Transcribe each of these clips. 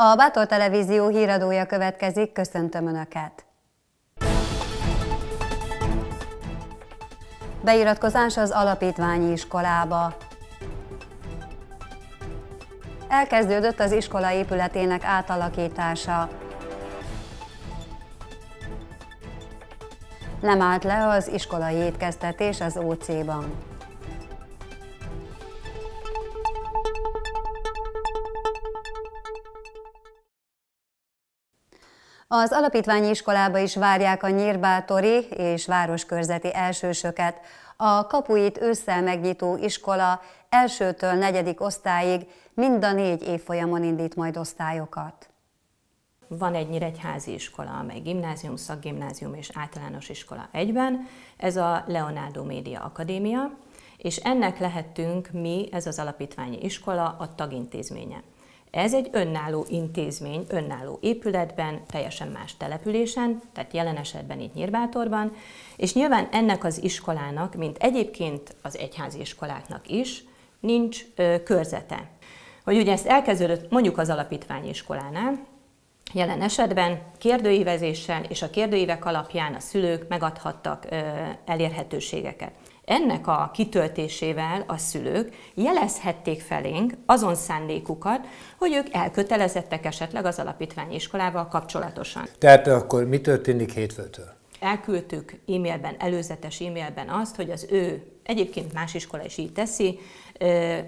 A Bátor Televízió híradója következik, köszöntöm Önöket! Beiratkozás az alapítványi iskolába. Elkezdődött az iskola épületének átalakítása. Nem állt le az iskolai étkeztetés az OC-ban. Az alapítványi iskolába is várják a nyírbátori és városkörzeti elsősöket. A kapuit ősszel megnyitó iskola elsőtől negyedik osztályig mind a négy évfolyamon indít majd osztályokat. Van egy nyíregyházi iskola, amely gimnázium, szakgimnázium és általános iskola egyben. Ez a Leonardo Média Akadémia, és ennek lehetünk mi, ez az alapítványi iskola, a tagintézménye. Ez egy önálló intézmény, önálló épületben, teljesen más településen, tehát jelen esetben itt Nyírbátorban, és nyilván ennek az iskolának, mint egyébként az egyházi iskoláknak is, nincs ö, körzete. Hogy ugye ezt elkezdődött mondjuk az alapítványi iskolánál, jelen esetben kérdőívezéssel és a kérdőívek alapján a szülők megadhattak ö, elérhetőségeket. Ennek a kitöltésével a szülők jelezhették felénk azon szándékukat, hogy ők elkötelezettek esetleg az alapítványi iskolával kapcsolatosan. Tehát akkor mi történik hétfőtől? Elküldtük e-mailben, előzetes e-mailben azt, hogy az ő, egyébként más iskola is így teszi,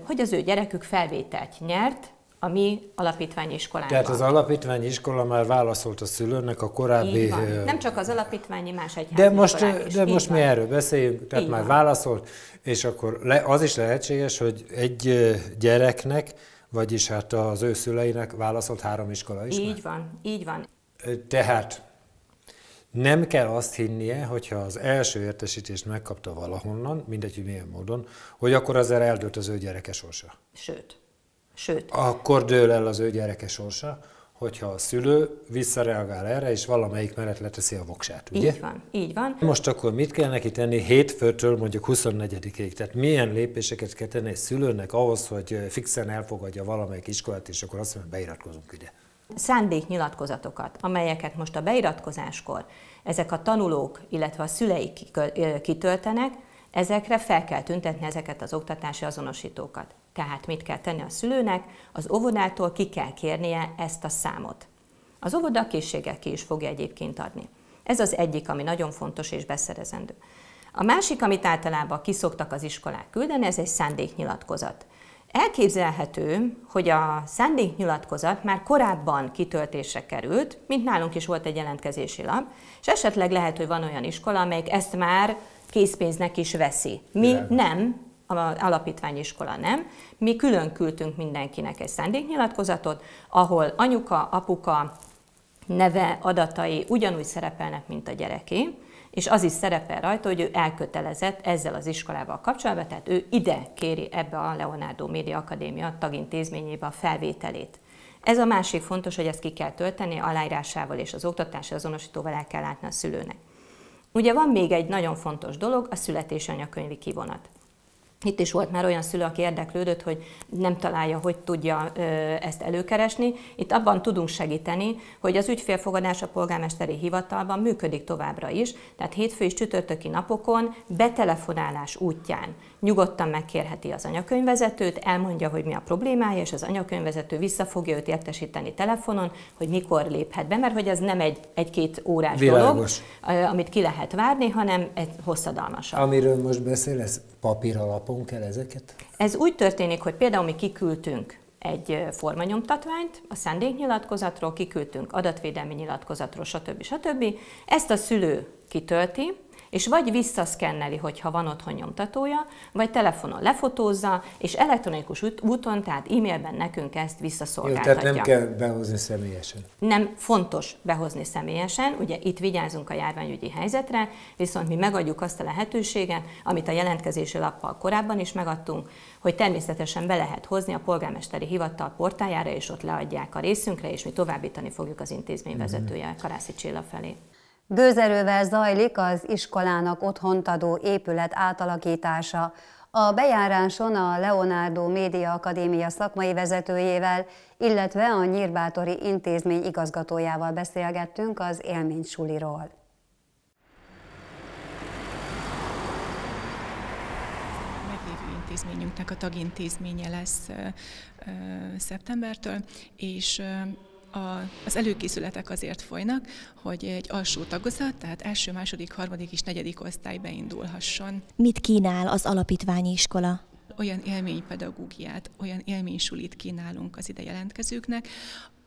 hogy az ő gyerekük felvételt nyert a mi alapítványi iskolánkban. Tehát az alapítványi iskola már válaszolt a szülőnek a korábbi... Így van. Nem csak az alapítványi, más egyházi De most, is. de most mi erről beszéljünk, tehát Így már van. válaszolt, és akkor le, az is lehetséges, hogy egy gyereknek, vagyis hát az ő szüleinek válaszolt három iskola is. Így már. van, így van. Tehát nem kell azt hinnie, hogyha az első értesítést megkapta valahonnan, mindegy, hogy milyen módon, hogy akkor azért eldőlt az ő gyereke sorsa. Sőt, Sőt. Akkor dől el az ő gyereke sorsa, hogyha a szülő visszareagál erre, és valamelyik mellett leteszi a voksát, ugye? Így van, így van. Most akkor mit kell neki tenni hétfőtől mondjuk 24-ig? Tehát milyen lépéseket kell tenni egy szülőnek ahhoz, hogy fixen elfogadja valamelyik iskolát, és akkor azt mondja, beiratkozunk ide? Szándéknyilatkozatokat, amelyeket most a beiratkozáskor ezek a tanulók, illetve a szüleik kitöltenek, ezekre fel kell tüntetni ezeket az oktatási azonosítókat. Tehát mit kell tenni a szülőnek? Az óvodától ki kell kérnie ezt a számot. Az óvoda készséggel ki is fogja egyébként adni. Ez az egyik, ami nagyon fontos és beszerezendő. A másik, amit általában kiszoktak az iskolák küldeni, ez egy szándéknyilatkozat. Elképzelhető, hogy a szándéknyilatkozat már korábban kitöltésre került, mint nálunk is volt egy jelentkezési lap, és esetleg lehet, hogy van olyan iskola, amelyik ezt már készpénznek is veszi. Mi nem, az alapítványiskola nem. Mi külön küldtünk mindenkinek egy szándéknyilatkozatot, ahol anyuka, apuka, neve, adatai ugyanúgy szerepelnek, mint a gyereké, és az is szerepel rajta, hogy ő elkötelezett ezzel az iskolával kapcsolatban, tehát ő ide kéri ebbe a Leonardo Média Akadémia tagintézményébe a felvételét. Ez a másik fontos, hogy ezt ki kell tölteni, aláírásával és az oktatási azonosítóval el kell látni a szülőnek. Ugye van még egy nagyon fontos dolog, a születésanyakönyvi kivonat. Itt is volt már olyan szülő, aki érdeklődött, hogy nem találja, hogy tudja ezt előkeresni. Itt abban tudunk segíteni, hogy az ügyfélfogadás a polgármesteri hivatalban működik továbbra is, tehát hétfő és csütörtöki napokon betelefonálás útján nyugodtan megkérheti az anyakönyvezetőt, elmondja, hogy mi a problémája, és az anyakönyvezető vissza fogja őt értesíteni telefonon, hogy mikor léphet be, mert hogy ez nem egy, egy-két órás Világos. dolog, amit ki lehet várni, hanem egy hosszadalmasabb. Amiről most ez papír alapon kell ezeket? Ez úgy történik, hogy például mi kiküldtünk egy formanyomtatványt, a szándéknyilatkozatról, kiküldtünk adatvédelmi nyilatkozatról, stb. stb. Ezt a szülő kitölti, és vagy visszaszkenneli, hogyha van otthon nyomtatója, vagy telefonon lefotózza, és elektronikus úton, tehát e-mailben nekünk ezt visszaszolgáltatja. Jó, tehát nem kell behozni személyesen. Nem fontos behozni személyesen, ugye itt vigyázunk a járványügyi helyzetre, viszont mi megadjuk azt a lehetőséget, amit a jelentkezési lappal korábban is megadtunk, hogy természetesen be lehet hozni a polgármesteri hivatal portájára, és ott leadják a részünkre, és mi továbbítani fogjuk az intézmény vezetője mhm. Karászi Csilla felé. Gőzerővel zajlik az iskolának otthont adó épület átalakítása. A bejáráson a Leonardo Média Akadémia szakmai vezetőjével, illetve a Nyírbátori Intézmény igazgatójával beszélgettünk az élménysuliról. intézményünknek a tagintézménye lesz szeptembertől, és a, az előkészületek azért folynak, hogy egy alsó tagozat, tehát első, második, harmadik és negyedik osztály beindulhasson. Mit kínál az alapítványi iskola? Olyan élménypedagógiát, olyan élménysulit kínálunk az ide jelentkezőknek,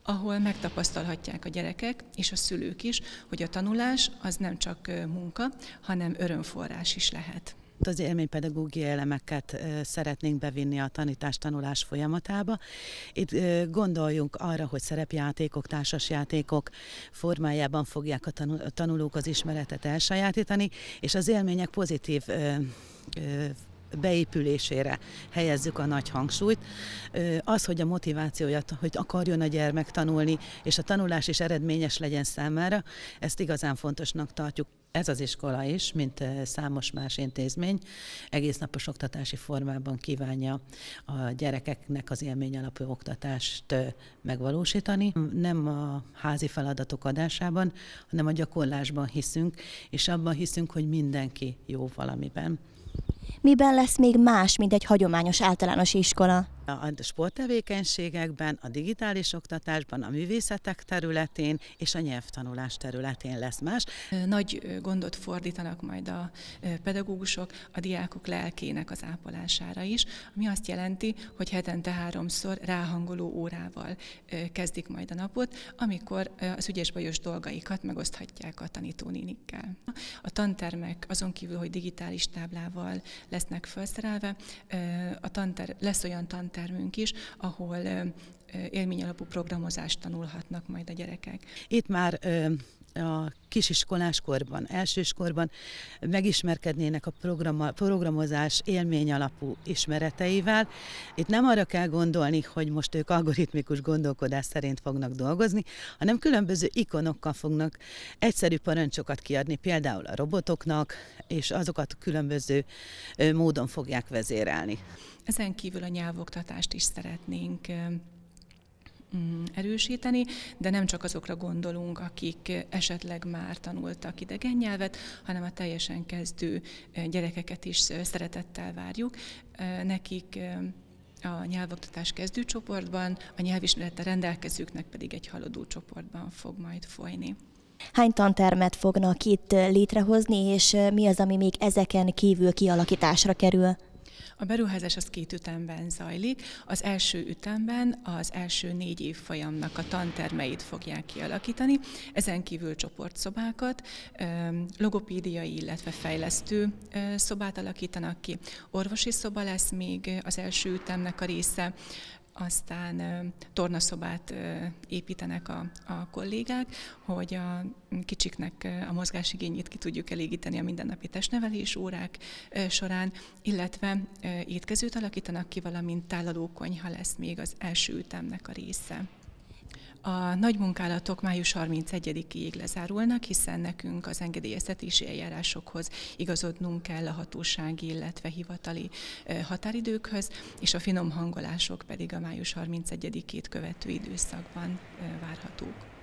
ahol megtapasztalhatják a gyerekek és a szülők is, hogy a tanulás az nem csak munka, hanem örömforrás is lehet. Itt az élménypedagógiai elemeket szeretnénk bevinni a tanítás-tanulás folyamatába. Itt gondoljunk arra, hogy szerepjátékok, társasjátékok formájában fogják a tanulók az ismeretet elsajátítani, és az élmények pozitív beépülésére helyezzük a nagy hangsúlyt. Az, hogy a motivációja, hogy akarjon a gyermek tanulni, és a tanulás is eredményes legyen számára, ezt igazán fontosnak tartjuk ez az iskola is, mint eh, számos más intézmény, egész napos oktatási formában kívánja a gyerekeknek az élmény alapú oktatást eh, megvalósítani. Nem a házi feladatok adásában, hanem a gyakorlásban hiszünk, és abban hiszünk, hogy mindenki jó valamiben. Miben lesz még más, mint egy hagyományos általános iskola? a sporttevékenységekben, a digitális oktatásban, a művészetek területén és a nyelvtanulás területén lesz más. Nagy gondot fordítanak majd a pedagógusok a diákok lelkének az ápolására is, ami azt jelenti, hogy hetente háromszor ráhangoló órával kezdik majd a napot, amikor az ügyes bajos dolgaikat megoszthatják a tanítónénikkel. A tantermek azon kívül, hogy digitális táblával lesznek felszerelve, a tanter, lesz olyan tanter, tantermünk is, ahol élményalapú programozást tanulhatnak majd a gyerekek. Itt már a kisiskolás korban, elsőskorban megismerkednének a programozás élmény alapú ismereteivel. Itt nem arra kell gondolni, hogy most ők algoritmikus gondolkodás szerint fognak dolgozni, hanem különböző ikonokkal fognak egyszerű parancsokat kiadni, például a robotoknak, és azokat különböző módon fogják vezérelni. Ezen kívül a nyelvoktatást is szeretnénk Mm, erősíteni, de nem csak azokra gondolunk, akik esetleg már tanultak idegen nyelvet, hanem a teljesen kezdő gyerekeket is szeretettel várjuk. Nekik a nyelvoktatás kezdő csoportban, a nyelvismerete rendelkezőknek pedig egy haladó csoportban fog majd folyni. Hány tantermet fognak itt létrehozni, és mi az, ami még ezeken kívül kialakításra kerül? A beruházás az két ütemben zajlik. Az első ütemben az első négy év folyamnak a tantermeit fogják kialakítani, ezen kívül csoportszobákat, logopédiai, illetve fejlesztő szobát alakítanak ki. Orvosi szoba lesz még az első ütemnek a része, aztán tornaszobát építenek a, a kollégák, hogy a kicsiknek a mozgásigényét ki tudjuk elégíteni a mindennapi testnevelés órák során, illetve étkezőt alakítanak ki, valamint tálalókonyha lesz még az első ütemnek a része. A nagy munkálatok május 31-ig lezárulnak, hiszen nekünk az engedélyeztetési eljárásokhoz igazodnunk kell a hatósági, illetve hivatali határidőkhöz, és a finom hangolások pedig a május 31-ét követő időszakban várhatók.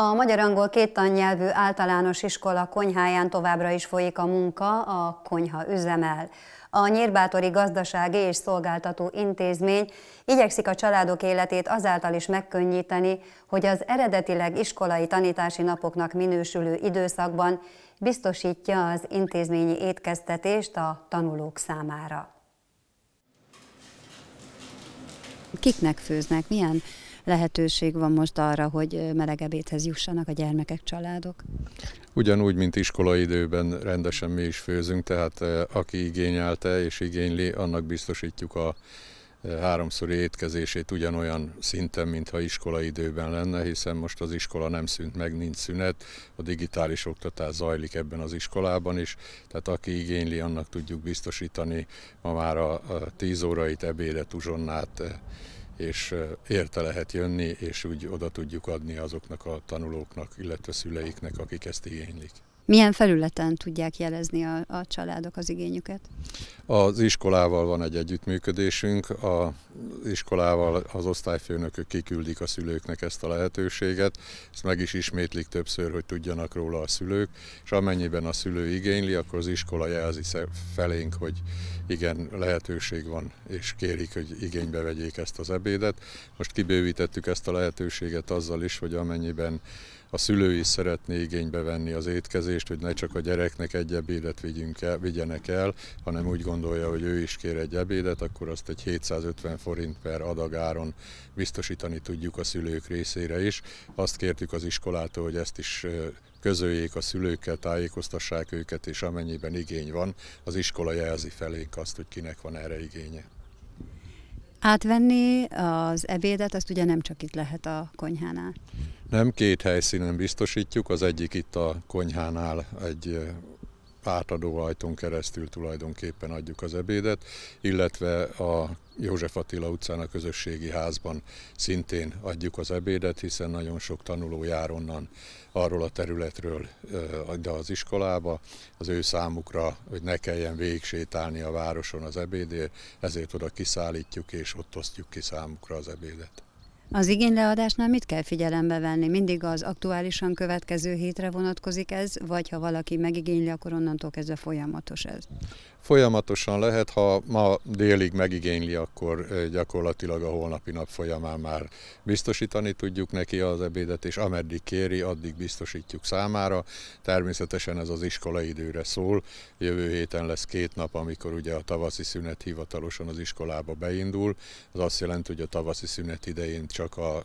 A magyar-angol tannyelvű általános iskola konyháján továbbra is folyik a munka, a konyha üzemel. A Nyírbátori Gazdasági és Szolgáltató Intézmény igyekszik a családok életét azáltal is megkönnyíteni, hogy az eredetileg iskolai tanítási napoknak minősülő időszakban biztosítja az intézményi étkeztetést a tanulók számára. Kiknek főznek? Milyen lehetőség van most arra, hogy melegebb éthez jussanak a gyermekek, családok? Ugyanúgy, mint iskolai időben rendesen mi is főzünk, tehát aki igényelte és igényli, annak biztosítjuk a háromszori étkezését ugyanolyan szinten, mintha iskolai időben lenne, hiszen most az iskola nem szűnt meg, nincs szünet, a digitális oktatás zajlik ebben az iskolában is, tehát aki igényli, annak tudjuk biztosítani ma már a 10 órait, ebédet, uzsonnát, és érte lehet jönni, és úgy oda tudjuk adni azoknak a tanulóknak, illetve szüleiknek, akik ezt igénylik. Milyen felületen tudják jelezni a, a családok az igényüket? Az iskolával van egy együttműködésünk, az iskolával az osztályfőnökök kiküldik a szülőknek ezt a lehetőséget, ezt meg is ismétlik többször, hogy tudjanak róla a szülők, és amennyiben a szülő igényli, akkor az iskola jelzi felénk, hogy igen, lehetőség van, és kérik, hogy igénybe vegyék ezt az ebédet. Most kibővítettük ezt a lehetőséget azzal is, hogy amennyiben a szülő is szeretné igénybe venni az étkezést, hogy ne csak a gyereknek egy ebédet vigyünk el, vigyenek el, hanem úgy gondolja, hogy ő is kér egy ebédet, akkor azt egy 750 forint per adagáron biztosítani tudjuk a szülők részére is. Azt kértük az iskolától, hogy ezt is közöljék a szülőkkel, tájékoztassák őket, és amennyiben igény van, az iskola jelzi felénk azt, hogy kinek van erre igénye. Átvenni az ebédet, azt ugye nem csak itt lehet a konyhánál. Nem, két helyszínen biztosítjuk, az egyik itt a konyhánál egy pártadó ajtón keresztül tulajdonképpen adjuk az ebédet, illetve a József Attila utcán a közösségi házban szintén adjuk az ebédet, hiszen nagyon sok tanuló jár onnan arról a területről de az iskolába, az ő számukra, hogy ne kelljen végigsétálni a városon az ebédért, ezért oda kiszállítjuk és ott osztjuk ki számukra az ebédet. Az igényleadásnál mit kell figyelembe venni? Mindig az aktuálisan következő hétre vonatkozik ez, vagy ha valaki megigényli, akkor onnantól kezdve folyamatos ez? Folyamatosan lehet, ha ma délig megigényli, akkor eh, gyakorlatilag a holnapi nap folyamán már biztosítani tudjuk neki az ebédet, és ameddig kéri, addig biztosítjuk számára. Természetesen ez az időre szól. Jövő héten lesz két nap, amikor ugye a tavaszi szünet hivatalosan az iskolába beindul. Ez azt jelenti, hogy a tavaszi szünet idején csak a, a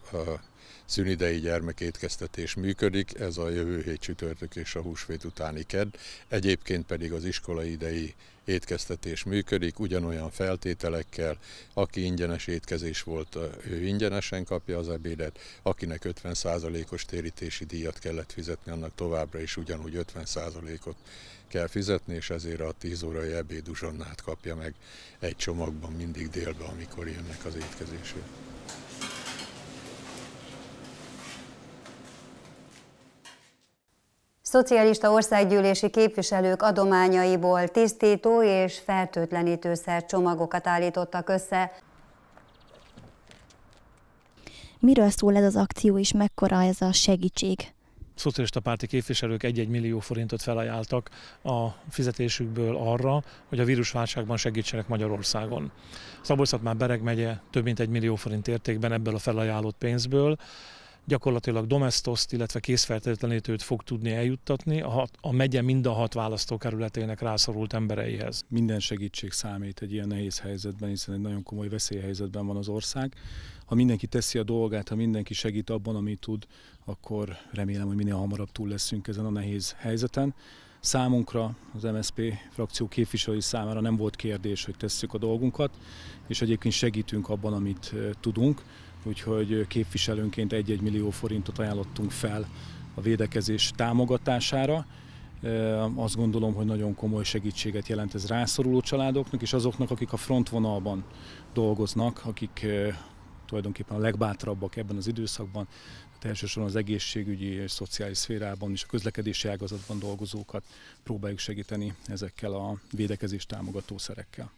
szünidei gyermekétkeztetés működik, ez a jövő hét csütörtök és a húsvét utáni ked. egyébként pedig az iskolai idei étkeztetés működik, ugyanolyan feltételekkel, aki ingyenes étkezés volt, ő ingyenesen kapja az ebédet, akinek 50%-os térítési díjat kellett fizetni, annak továbbra is ugyanúgy 50%-ot kell fizetni, és ezért a 10 órai ebéduzsonnát kapja meg egy csomagban mindig délbe, amikor jönnek az étkezésért. Szocialista országgyűlési képviselők adományaiból tisztító és fertőtlenítőszer csomagokat állítottak össze. Miről szól ez az akció, és mekkora ez a segítség? szocialista párti képviselők 1-1 millió forintot felajáltak a fizetésükből arra, hogy a vírusválságban segítsenek Magyarországon. szabolcs már Bereg megye több mint 1 millió forint értékben ebből a felajánlott pénzből gyakorlatilag domestoszt, illetve készfertőtlenítőt fog tudni eljuttatni a, hat, a megye mind a hat választókerületének rászorult embereihez. Minden segítség számít egy ilyen nehéz helyzetben, hiszen egy nagyon komoly veszélyhelyzetben van az ország. Ha mindenki teszi a dolgát, ha mindenki segít abban, amit tud, akkor remélem, hogy minél hamarabb túl leszünk ezen a nehéz helyzeten. Számunkra, az MSP frakció képviselői számára nem volt kérdés, hogy tesszük a dolgunkat, és egyébként segítünk abban, amit eh, tudunk úgyhogy képviselőnként 1-1 millió forintot ajánlottunk fel a védekezés támogatására. Azt gondolom, hogy nagyon komoly segítséget jelent ez rászoruló családoknak, és azoknak, akik a frontvonalban dolgoznak, akik tulajdonképpen a legbátrabbak ebben az időszakban, tehát elsősorban az egészségügyi és szociális szférában és a közlekedési ágazatban dolgozókat próbáljuk segíteni ezekkel a védekezés támogató szerekkel.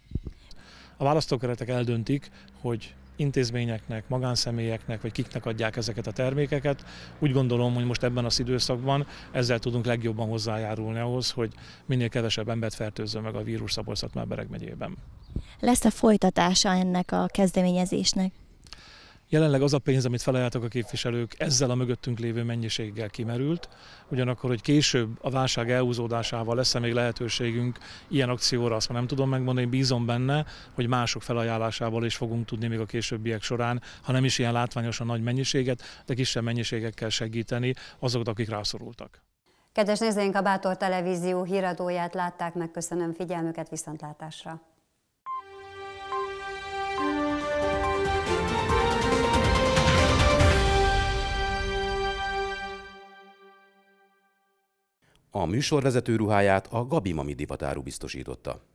A választókeretek eldöntik, hogy intézményeknek, magánszemélyeknek, vagy kiknek adják ezeket a termékeket. Úgy gondolom, hogy most ebben az időszakban ezzel tudunk legjobban hozzájárulni ahhoz, hogy minél kevesebb embert fertőzzön meg a vírus szabolcs megyében. Lesz-e folytatása ennek a kezdeményezésnek? Jelenleg az a pénz, amit felajánlottak a képviselők, ezzel a mögöttünk lévő mennyiséggel kimerült. Ugyanakkor, hogy később a válság elhúzódásával lesz-e még lehetőségünk ilyen akcióra, azt már nem tudom megmondani, bízom benne, hogy mások felajánlásával is fogunk tudni még a későbbiek során, ha nem is ilyen látványosan nagy mennyiséget, de kisebb mennyiségekkel segíteni azokat, akik rászorultak. Kedves nézőink, a Bátor Televízió híradóját látták, megköszönöm figyelmüket, viszontlátásra! A műsorvezető ruháját a Gabi Mami divatáru biztosította.